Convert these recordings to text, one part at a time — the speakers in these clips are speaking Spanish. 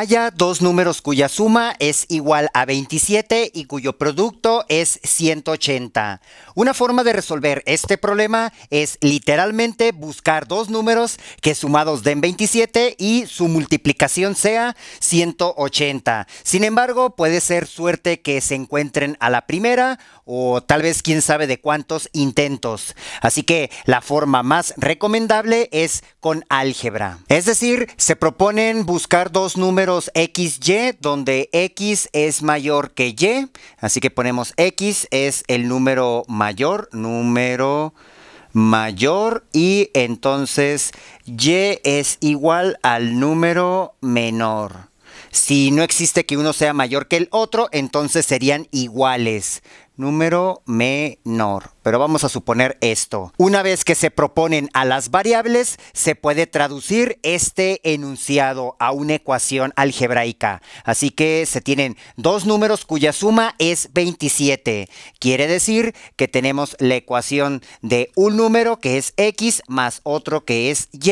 haya dos números cuya suma es igual a 27 y cuyo producto es 180. Una forma de resolver este problema es literalmente buscar dos números que sumados den 27 y su multiplicación sea 180. Sin embargo, puede ser suerte que se encuentren a la primera o tal vez quién sabe de cuántos intentos. Así que la forma más recomendable es con álgebra. Es decir, se proponen buscar dos números XY, donde X es mayor que Y. Así que ponemos X es el número mayor, número mayor y entonces Y es igual al número menor. Si no existe que uno sea mayor que el otro, entonces serían iguales número menor. Pero vamos a suponer esto. Una vez que se proponen a las variables, se puede traducir este enunciado a una ecuación algebraica. Así que se tienen dos números cuya suma es 27. Quiere decir que tenemos la ecuación de un número que es x más otro que es y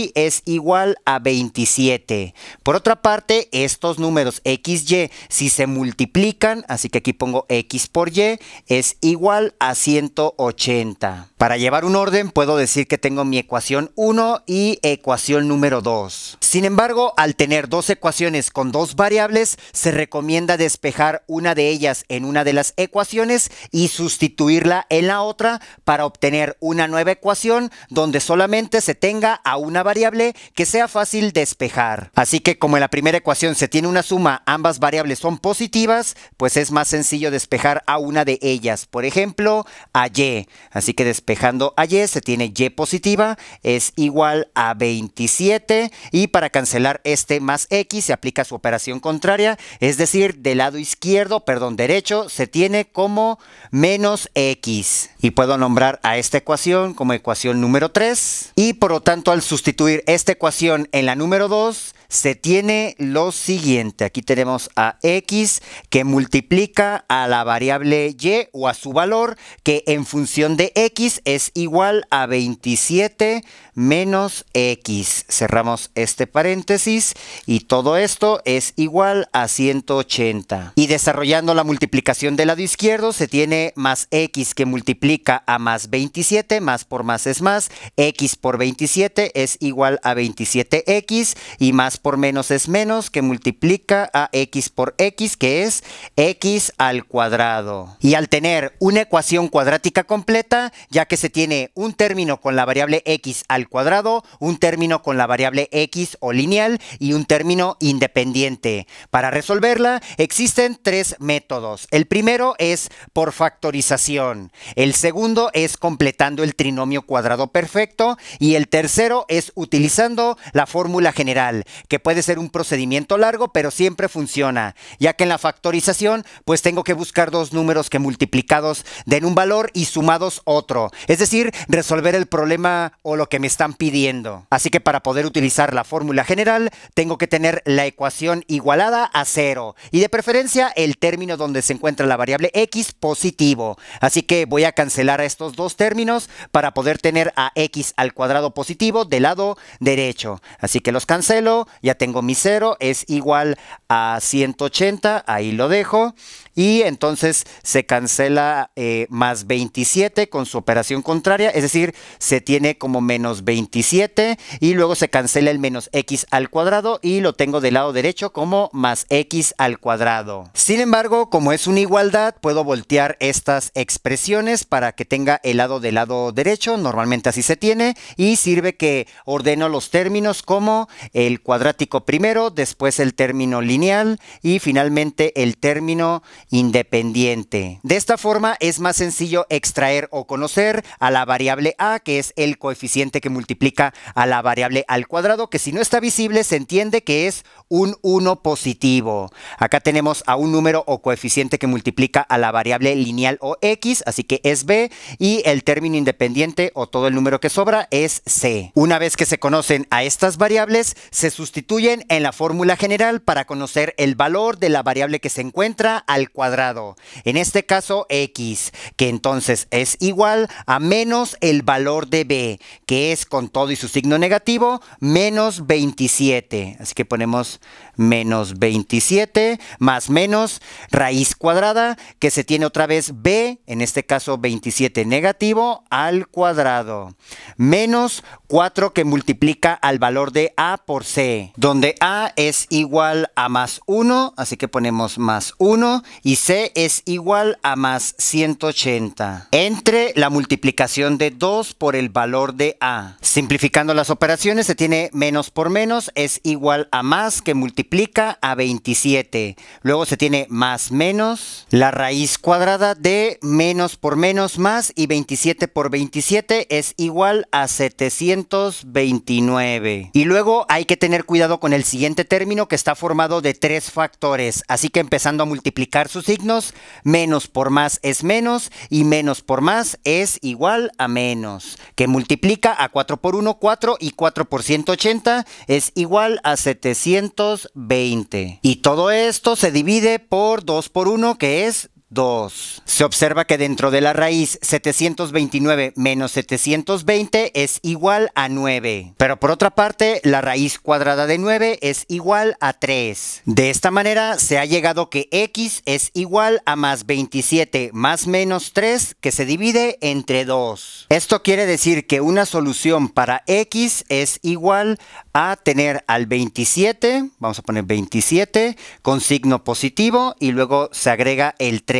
y es igual a 27. Por otra parte, estos números x, y, si se multiplican, así que aquí pongo x por y es igual a 180. Para llevar un orden puedo decir que tengo mi ecuación 1 y ecuación número 2. Sin embargo, al tener dos ecuaciones con dos variables, se recomienda despejar una de ellas en una de las ecuaciones y sustituirla en la otra para obtener una nueva ecuación donde solamente se tenga a una variable que sea fácil despejar. Así que como en la primera ecuación se tiene una suma, ambas variables son positivas, pues es más sencillo despejar a una de ellas. Por ejemplo, a Y. Así que despejando a Y se tiene Y positiva es igual a 27 y para cancelar este más X se aplica su operación contraria, es decir, del lado izquierdo, perdón, derecho, se tiene como menos X. Y puedo nombrar a esta ecuación como ecuación número 3 y por lo tanto al sustituir esta ecuación en la número 2 se tiene lo siguiente. Aquí tenemos a x que multiplica a la variable y o a su valor, que en función de x es igual a 27 menos x. Cerramos este paréntesis y todo esto es igual a 180. Y desarrollando la multiplicación del lado izquierdo se tiene más x que multiplica a más 27, más por más es más, x por 27 es igual a 27x y más por menos es menos que multiplica a x por x que es x al cuadrado. Y al tener una ecuación cuadrática completa, ya que se tiene un término con la variable x al cuadrado, un término con la variable x o lineal y un término independiente. Para resolverla existen tres métodos. El primero es por factorización, el segundo es completando el trinomio cuadrado perfecto y el tercero es utilizando la fórmula general, que puede ser un procedimiento largo pero siempre funciona, ya que en la factorización pues tengo que buscar dos números que multiplicados den un valor y sumados otro, es decir, resolver el problema o lo que me están pidiendo. Así que para poder utilizar la fórmula general, tengo que tener la ecuación igualada a 0 y de preferencia el término donde se encuentra la variable x positivo. Así que voy a cancelar a estos dos términos para poder tener a x al cuadrado positivo del lado derecho. Así que los cancelo, ya tengo mi 0, es igual a 180, ahí lo dejo. Y entonces se cancela eh, más 27 con su operación contraria, es decir, se tiene como menos 27 y luego se cancela el menos x al cuadrado y lo tengo del lado derecho como más x al cuadrado. Sin embargo, como es una igualdad, puedo voltear estas expresiones para que tenga el lado del lado derecho, normalmente así se tiene, y sirve que ordeno los términos como el cuadrático primero, después el término lineal y finalmente el término independiente. De esta forma es más sencillo extraer o conocer a la variable a, que es el coeficiente que multiplica a la variable al cuadrado, que si no está visible se entiende que es un 1 positivo. Acá tenemos a un número o coeficiente que multiplica a la variable lineal o x, así que es b, y el término independiente o todo el número que sobra es c. Una vez que se conocen a estas variables, se sustituyen en la fórmula general para conocer el valor de la variable que se encuentra al cuadrado. En este caso, x, que entonces es igual a menos el valor de b, que es con todo y su signo negativo, menos 27. Así que ponemos menos 27 más menos raíz cuadrada, que se tiene otra vez b, en este caso 27 negativo, al cuadrado. Menos 4 que multiplica al valor de a por c, donde a es igual a más 1, así que ponemos más 1, y c es igual a más 180. Entre la multiplicación de 2 por el valor de a. Simplificando las operaciones, se tiene menos por menos es igual a más que multiplica a 27. Luego se tiene más menos, la raíz cuadrada de menos por menos más y 27 por 27 es igual a 729. Y luego hay que tener cuidado con el siguiente término que está formado de tres factores. Así que empezando a multiplicar sus signos, menos por más es menos y menos por más es igual a menos, que multiplica a 4 4 por 1, 4 y 4 por 180 es igual a 720. Y todo esto se divide por 2 por 1 que es 2. Se observa que dentro de la raíz 729 menos 720 es igual a 9. Pero por otra parte, la raíz cuadrada de 9 es igual a 3. De esta manera se ha llegado que x es igual a más 27 más menos 3 que se divide entre 2. Esto quiere decir que una solución para x es igual a tener al 27, vamos a poner 27 con signo positivo y luego se agrega el 3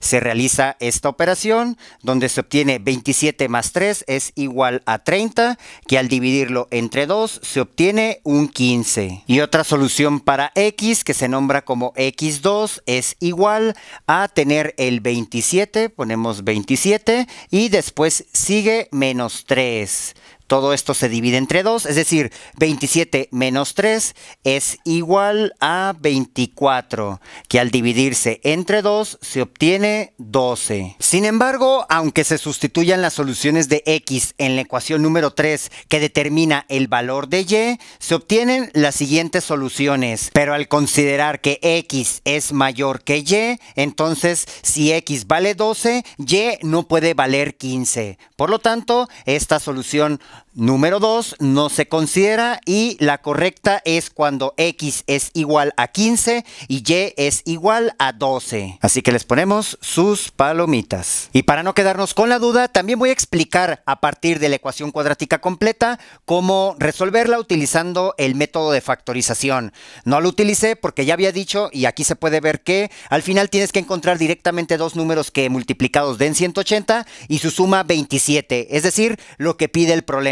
se realiza esta operación donde se obtiene 27 más 3 es igual a 30, que al dividirlo entre 2 se obtiene un 15. Y otra solución para x que se nombra como x2 es igual a tener el 27, ponemos 27 y después sigue menos 3. Todo esto se divide entre 2, es decir, 27 menos 3 es igual a 24, que al dividirse entre 2 se obtiene 12. Sin embargo, aunque se sustituyan las soluciones de x en la ecuación número 3 que determina el valor de y, se obtienen las siguientes soluciones. Pero al considerar que x es mayor que y, entonces si x vale 12, y no puede valer 15. Por lo tanto, esta solución Número 2 no se considera y la correcta es cuando x es igual a 15 y y es igual a 12. Así que les ponemos sus palomitas. Y para no quedarnos con la duda, también voy a explicar a partir de la ecuación cuadrática completa cómo resolverla utilizando el método de factorización. No lo utilicé porque ya había dicho y aquí se puede ver que al final tienes que encontrar directamente dos números que multiplicados den 180 y su suma 27, es decir, lo que pide el problema.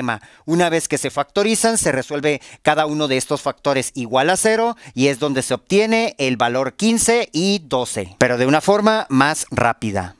Una vez que se factorizan, se resuelve cada uno de estos factores igual a cero y es donde se obtiene el valor 15 y 12, pero de una forma más rápida.